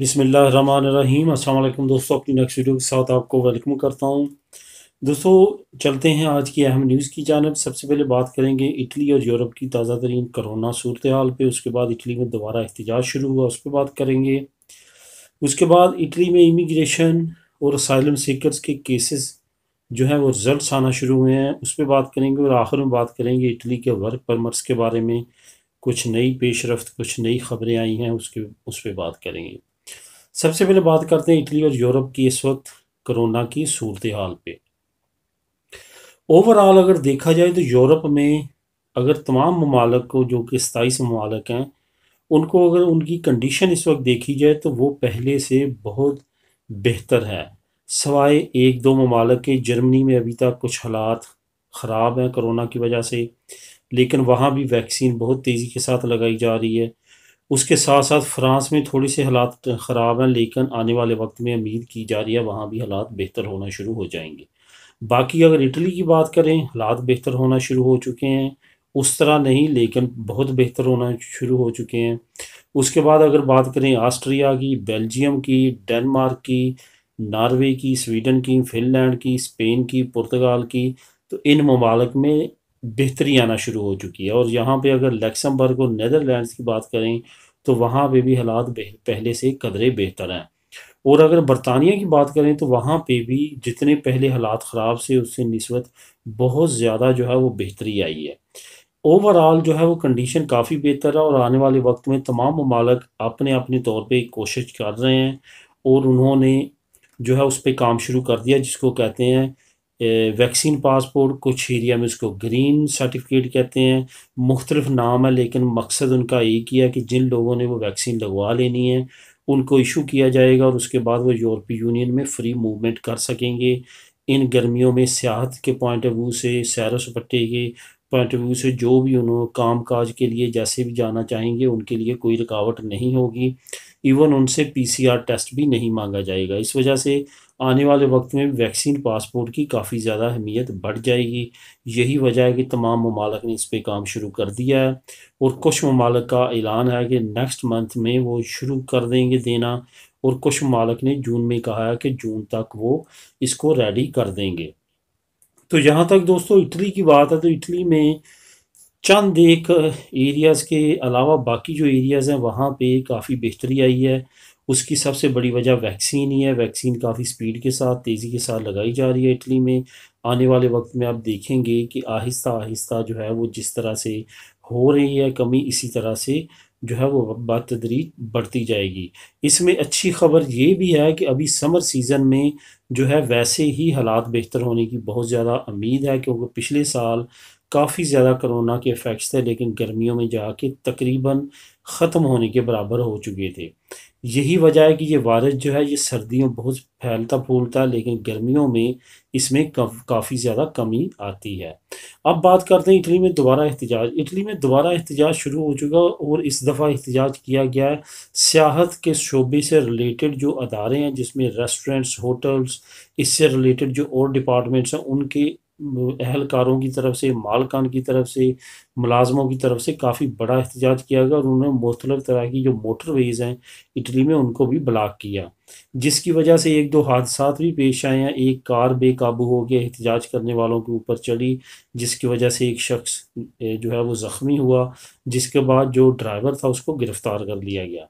बिसमीम अल्लाम दोस्तों अपनी नेक्स्ट वीडियो के साथ आपको वेलकम करता हूँ दोस्तों चलते हैं आज की अहम न्यूज़ की जानब सबसे पहले बात करेंगे इटली और यूरोप की ताज़ा तरीन करोना सूरत हाल पर उसके बाद इटली में दोबारा एहतजाज शुरू हुआ उस पर बात करेंगे उसके बाद इटली में इमिग्रेशन और साइलम सीकर के केसेस जो हैं वो रिजल्ट आना शुरू हुए हैं उस पर बात करेंगे और आखिर में बात करेंगे इटली के वर्क परमर्स के बारे में कुछ नई पेशरफ कुछ नई खबरें आई हैं उसके उस पर बात करेंगे सबसे पहले बात करते हैं इटली और यूरोप की इस वक्त कोरोना की सूरत हाल पे ओवरऑल अगर देखा जाए तो यूरोप में अगर तमाम ममालक को जो कि सताईस ममालक हैं उनको अगर उनकी कंडीशन इस वक्त देखी जाए तो वो पहले से बहुत बेहतर है सवाए एक दो ममालक के जर्मनी में अभी तक कुछ हालात ख़राब हैं कोरोना की वजह से लेकिन वहाँ भी वैक्सीन बहुत तेज़ी के साथ लगाई जा रही है उसके साथ साथ फ्रांस में थोड़ी से हालात ख़राब हैं लेकिन आने वाले वक्त में उम्मीद की जा रही है वहाँ भी हालात बेहतर होना शुरू हो जाएंगे बाकी अगर इटली की बात करें हालात बेहतर होना शुरू हो चुके हैं उस तरह नहीं लेकिन बहुत बेहतर होना शुरू हो चुके हैं उसके बाद अगर बात करें ऑस्ट्रिया की बेल्जियम की डेनमार्क की नॉर्वे की स्वीडन की फिनलैंड की स्पेन की पुर्तगाल की तो इन ममालक में बेहतरी आना शुरू हो चुकी है और यहाँ पे अगर लक्समबर्ग और नदरलैंड की बात करें तो वहाँ पे भी हालात पहले से कदरे बेहतर हैं और अगर बरतानिया की बात करें तो वहाँ पे भी जितने पहले हालात ख़राब से उससे नस्बत बहुत ज़्यादा जो है वो बेहतरी आई है ओवरऑल जो है वो कंडीशन काफ़ी बेहतर है और आने वाले वक्त में तमाम ममालक अपने अपने तौर पर कोशिश कर रहे हैं और उन्होंने जो है उस पर काम शुरू कर दिया जिसको कहते हैं वैक्सीन पासपोर्ट कुछ एरिया में उसको ग्रीन सर्टिफिकेट कहते हैं मुख्तलिफ नाम है लेकिन मकसद उनका एक ही है कि जिन लोगों ने वो वैक्सीन लगवा लेनी है उनको इशू किया जाएगा और उसके बाद वो यूरोपीय यूनियन में फ्री मूवमेंट कर सकेंगे इन गर्मियों में सियाहत के पॉइंट ऑफ व्यू से सैर सपट्टे के पॉइंट ऑफ व्यू से जो भी उन्होंने काम काज के लिए जैसे भी जाना चाहेंगे उनके लिए कोई रुकावट नहीं होगी इवन उनसे पीसीआर टेस्ट भी नहीं मांगा जाएगा इस वजह से आने वाले वक्त में वैक्सीन पासपोर्ट की काफ़ी ज़्यादा अहमियत बढ़ जाएगी यही वजह है कि तमाम ममालक ने इस पर काम शुरू कर दिया है और कुछ ममालक का ऐलान है कि नेक्स्ट मंथ में वो शुरू कर देंगे देना और कुछ ममालक ने जून में कहा है कि जून तक वो इसको रेडी कर देंगे तो यहाँ तक दोस्तों इटली की बात है तो इटली में चंद एक एरियाज़ के अलावा बाकी जो एरियाज़ हैं वहाँ पे काफ़ी बेहतरी आई है उसकी सबसे बड़ी वजह वैक्सीन ही है वैक्सीन काफ़ी स्पीड के साथ तेज़ी के साथ लगाई जा रही है इटली में आने वाले वक्त में आप देखेंगे कि आहिस्ता आहिस्ता जो है वो जिस तरह से हो रही है कमी इसी तरह से जो है वो बतदरीज बढ़ती जाएगी इसमें अच्छी खबर ये भी है कि अभी समर सीज़न में जो है वैसे ही हालात बेहतर होने की बहुत ज़्यादा उम्मीद है क्योंकि पिछले साल काफ़ी ज़्यादा कोरोना के इफ़ेक्ट्स थे लेकिन गर्मियों में जाके तकरीबन ख़त्म होने के बराबर हो चुके थे यही वजह है कि ये वायरस जो है ये सर्दियों बहुत फैलता फूलता लेकिन गर्मियों में इसमें काफ़ी ज़्यादा कमी आती है अब बात करते हैं इटली में दोबारा एहतजाज इटली में दोबारा एहतजाज शुरू हो चुका और इस दफ़ा एहतजाज किया गया है सियाहत के शोबे से रिलेटेड जो अदारे हैं जिसमें रेस्टोरेंट्स होटल्स इससे रिलेटेड जो और डिपार्टमेंट्स हैं उनके अहलकारों की तरफ से मालकान की तरफ से मुलाजमों की तरफ से काफ़ी बड़ा एहतजाज किया गया और उन्होंने मुख्तलिफ तरह की जो मोटरवेज़ हैं इटली में उनको भी ब्लाक किया जिसकी वजह से एक दो हादसा भी पेश आए हैं एक कार बेकाबू हो गया एहतजाज करने वालों के ऊपर चली जिसकी वजह से एक शख्स जो है वो ज़ख्मी हुआ जिसके बाद जो ड्राइवर था उसको गिरफ़्तार कर लिया गया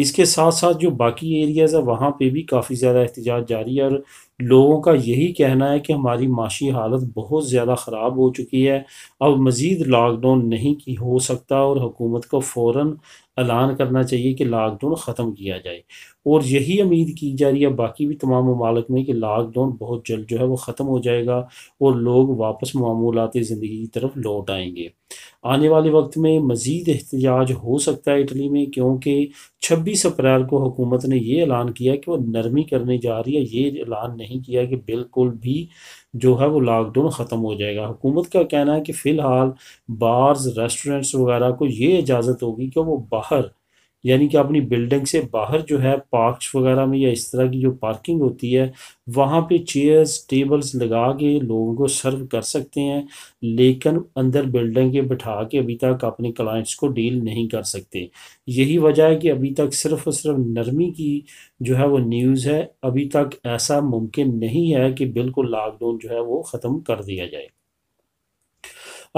इसके साथ साथ जो बाकी एरियाज़ है वहाँ पे भी काफ़ी ज़्यादा एहतजाज जारी है और लोगों का यही कहना है कि हमारी माशी हालत बहुत ज़्यादा ख़राब हो चुकी है अब मज़ीद लॉकडाउन नहीं की हो सकता और हुकूमत को फ़ौर ऐलान करना चाहिए कि लॉकडाउन ख़त्म किया जाए और यही उम्मीद की जा रही है बाकी भी तमाम ममालक में कि लॉकडाउन बहुत जल्द जो है वो ख़त्म हो जाएगा और लोग वापस मामूलती ज़िंदगी की तरफ लौट आएंगे आने वाले वक्त में मज़ीद एहतजाज हो सकता है इटली में क्योंकि 26 अप्रैल को हुकूमत ने ये ऐलान किया कि वो नरमी करने जा रही है ये ऐलान नहीं किया कि बिल्कुल भी जो है वो लॉकडाउन ख़त्म हो जाएगा हुकूमत का कहना है कि फ़िलहाल बार्स रेस्टोरेंट्स वगैरह को ये इजाज़त होगी कि वो बाहर यानी कि अपनी बिल्डिंग से बाहर जो है पार्क्स वगैरह में या इस तरह की जो पार्किंग होती है वहाँ पे चेयर्स टेबल्स लगा के लोगों को सर्व कर सकते हैं लेकिन अंदर बिल्डिंग के बैठा के अभी तक अपने क्लाइंट्स को डील नहीं कर सकते यही वजह है कि अभी तक सिर्फ और सिर्फ नरमी की जो है वो न्यूज़ है अभी तक ऐसा मुमकिन नहीं है कि बिल्कुल लॉकडाउन जो है वो ख़त्म कर दिया जाए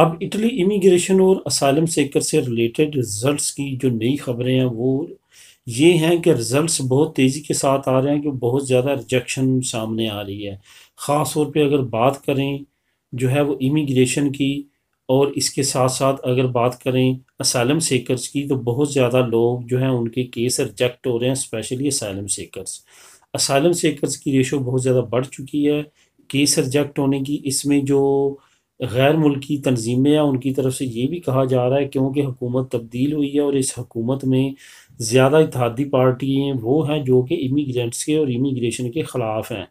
अब इटली इमिग्रेशन और असालम सेकर से रिलेटेड रिज़ल्ट्स की जो नई खबरें हैं वो ये हैं कि रिज़ल्ट्स बहुत तेज़ी के साथ आ रहे हैं कि बहुत ज़्यादा रिजेक्शन सामने आ रही है ख़ास तौर पर अगर बात करें जो है वो इमिग्रेशन की और इसके साथ साथ अगर बात करें असालम सेकर्स की तो बहुत ज़्यादा लोग जो हैं उनके केस रिजेक्ट हो रहे हैं specially asylum seekers asylum seekers की रेशो बहुत ज़्यादा बढ़ चुकी है केस रिजेक्ट होने की इसमें जो गैर मुल्की तनजीमें या उनकी तरफ से ये भी कहा जा रहा है क्योंकि हुकूमत तब्दील हुई है और इस हकूमत में ज़्यादा इतिहादी पार्टियाँ वो हैं जो कि इमीग्रेंट्स के और इमीग्रेशन के ख़िलाफ़ हैं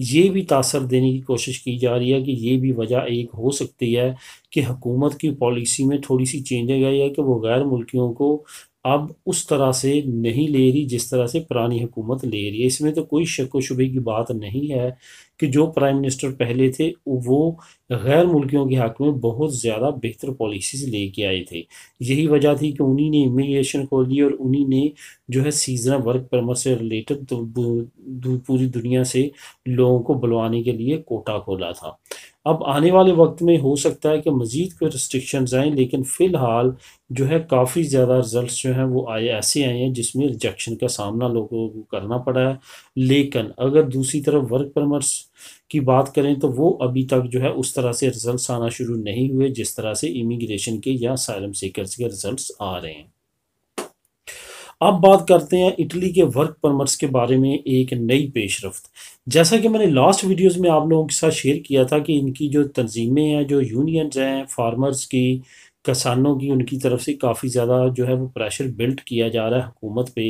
ये भी तासर देने की कोशिश की जा रही है कि ये भी वजह एक हो सकती है कि हकूमत की पॉलिसी में थोड़ी सी चेंज गई है कि वो गैर मुल्कियों को अब उस तरह से नहीं ले रही जिस तरह से पुरानी हुकूमत ले रही है इसमें तो कोई शक व शुबे की बात नहीं है कि जो प्राइम मिनिस्टर पहले थे वो गैर मुल्कियों के हक में बहुत ज़्यादा बेहतर पॉलिसीज लेके आए थे यही वजह थी कि उन्हीं ने इमिग्रेशन खोली और उन्हीं ने जो है सीजनल वर्क परमट से रिलेटेड पूरी दुनिया से लोगों को बुलवाने के लिए कोटा खोला था अब आने वाले वक्त में हो सकता है कि मज़ीद कोई रिस्ट्रिक्शन आएँ लेकिन फ़िलहाल जो है काफ़ी ज़्यादा रिज़ल्ट जो हैं वो आए ऐसे आए हैं जिसमें रिजेक्शन का सामना लोगों को करना पड़ा है लेकिन अगर दूसरी तरफ वर्क परमर्स की बात करें तो वो अभी तक जो है उस तरह से रिज़ल्ट आना शुरू नहीं हुए जिस तरह से इमिग्रेशन के या साइलम सीकर्स के रिज़ल्ट आ रहे हैं अब बात करते हैं इटली के वर्क परमट्स के बारे में एक नई पेशरफ जैसा कि मैंने लास्ट वीडियोस में आप लोगों के साथ शेयर किया था कि इनकी जो तंजीमें हैं जो यूनियंस हैं फार्मर्स की किसानों की उनकी तरफ से काफ़ी ज़्यादा जो है वो प्रेशर बिल्ट किया जा रहा है हुकूमत पे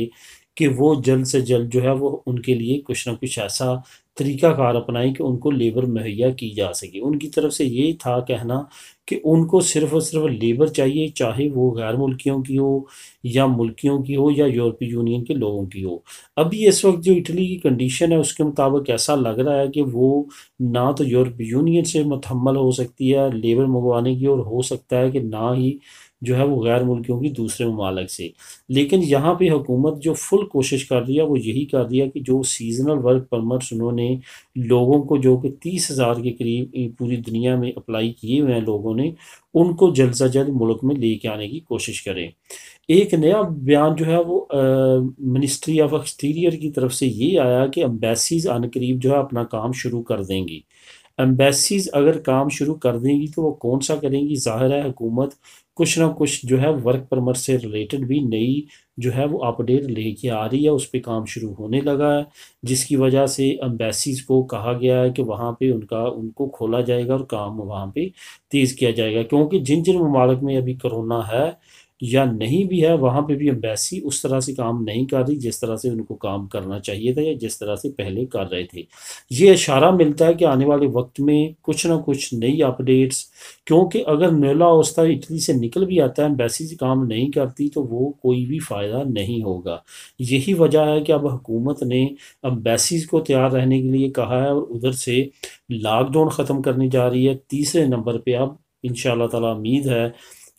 कि वो जल्द से जल्द जो है वो उनके लिए कुछ ना कुछ ऐसा तरीक़ाकार अपनाएं कि उनको लेबर मुहैया की जा सके उनकी तरफ से ये था कहना कि उनको सिर्फ और सिर्फ लेबर चाहिए चाहे वो गैर मुल्कियों की हो या मुल्कियों की हो या यूरोपीय यूनियन के लोगों की हो अभी इस वक्त जो इटली की कंडीशन है उसके मुताबिक ऐसा लग रहा है कि वो ना तो यूरोपीय यूनियन से मतमल हो सकती है लेबर मंगवाने की और हो सकता है कि ना ही जो है वो गैर मुल्कियों की दूसरे ममालक से लेकिन यहाँ पे हुकूमत जो फुल कोशिश कर रही है वो यही कर रही है कि जो सीजनल वर्क परमट्स उन्होंने में लोगों को जो कि तीस हज़ार के करीब पूरी दुनिया में अप्लाई किए हुए हैं लोगों ने उनको जल्द से जल्द मुल्क में लेके आने की कोशिश करें एक नया बयान जो है वो मिनिस्ट्री ऑफ एक्सटीरियर की तरफ से ये आया कि अम्बेसीज आन करीब जो है अपना काम शुरू कर देंगी एम्बेसीज अगर काम शुरू कर देंगी तो वो कौन सा करेंगी ज़ाहिर है हुकूमत कुछ ना कुछ जो है वर्क परमट से रिलेटेड भी नई जो है वो अपडेट लेके आ रही है उस पर काम शुरू होने लगा है जिसकी वजह से एम्बेसीज को कहा गया है कि वहाँ पे उनका उनको खोला जाएगा और काम वहाँ पे तेज़ किया जाएगा क्योंकि जिन जिन ममालक में अभी करोना है या नहीं भी है वहाँ पे भी एम्बेसी उस तरह से काम नहीं कर रही जिस तरह से उनको काम करना चाहिए था या जिस तरह से पहले कर रहे थे ये इशारा मिलता है कि आने वाले वक्त में कुछ ना कुछ नई अपडेट्स क्योंकि अगर नोला अवस्था इटली से निकल भी आता है एम्बेसी से काम नहीं करती तो वो कोई भी फ़ायदा नहीं होगा यही वजह है कि अब हुकूमत ने एम्बेसीज को तैयार रहने के लिए कहा है और उधर से लॉकडाउन ख़त्म करने जा रही है तीसरे नंबर पर अब इन ताला उम्मीद है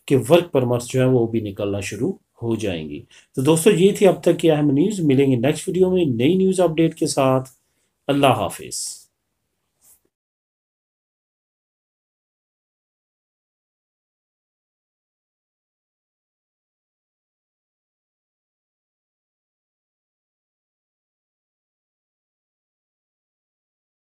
कि वर्क परमर्स जो है वो भी निकलना शुरू हो जाएंगी तो दोस्तों ये थी अब तक की अहम न्यूज़ मिलेंगे नेक्स्ट वीडियो में नई न्यूज़ अपडेट के साथ अल्लाह हाफिज़